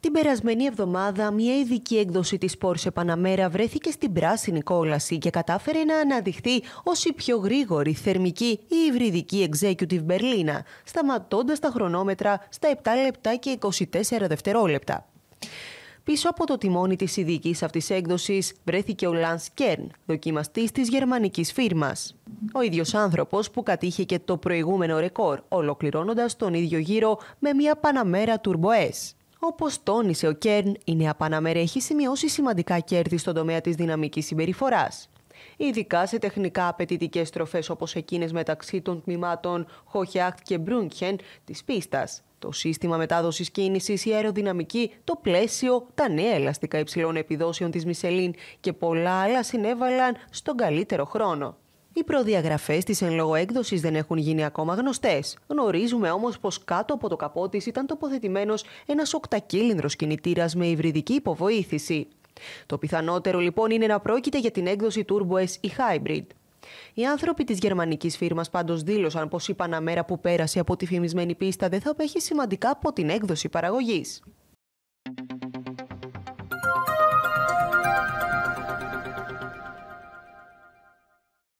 Την περασμένη εβδομάδα, μια ειδική έκδοση της Πόρσε Παναμέρα βρέθηκε στην πράσινη κόλαση και κατάφερε να αναδειχθεί ως η πιο γρήγορη θερμική ή υβριδική executive Μπερλίνα, σταματώντας τα χρονόμετρα στα 7 λεπτά και 24 δευτερόλεπτα. Πίσω από το τιμόνι της ειδικής αυτής έκδοσης βρέθηκε ο Lance Κέρν, δοκιμαστής της γερμανικής φύρμας. Ο ίδιος άνθρωπος που κατήχε και το προηγούμενο ρεκόρ, ολοκληρώνοντας τον ίδιο γύρο με μια Παναμέρα Turbo S. Όπως τόνισε ο Κέρν, η Νέα Παναμέρα έχει σημειώσει σημαντικά κέρδη στον τομέα της δυναμικής συμπεριφοράς. Ειδικά σε τεχνικά απαιτητικές στροφές όπως εκείνες μεταξύ των τμήματων Χοχιάχτ και Μπρούνχεν της πίστας. Το σύστημα μετάδοσης κίνησης, η αεροδυναμική, το πλαίσιο, τα νέα ελαστικά υψηλών επιδόσεων της Μισελίν και πολλά άλλα συνέβαλαν στον καλύτερο χρόνο. Οι προδιαγραφές της εν λόγω έκδοσης δεν έχουν γίνει ακόμα γνωστές. Γνωρίζουμε όμως πως κάτω από το καπό της ήταν τοποθετημένος ένας οκτακύλινδρος κινητήρας με υβριδική υποβοήθηση. Το πιθανότερο λοιπόν είναι να πρόκειται για την έκδοση Turbo S ή Hybrid. Οι άνθρωποι της γερμανικής φίρμας πάντως δήλωσαν πως η Παναμέρα που πέρασε από τη φημισμένη πίστα δεν θα απέχει σημαντικά από την έκδοση παραγωγής.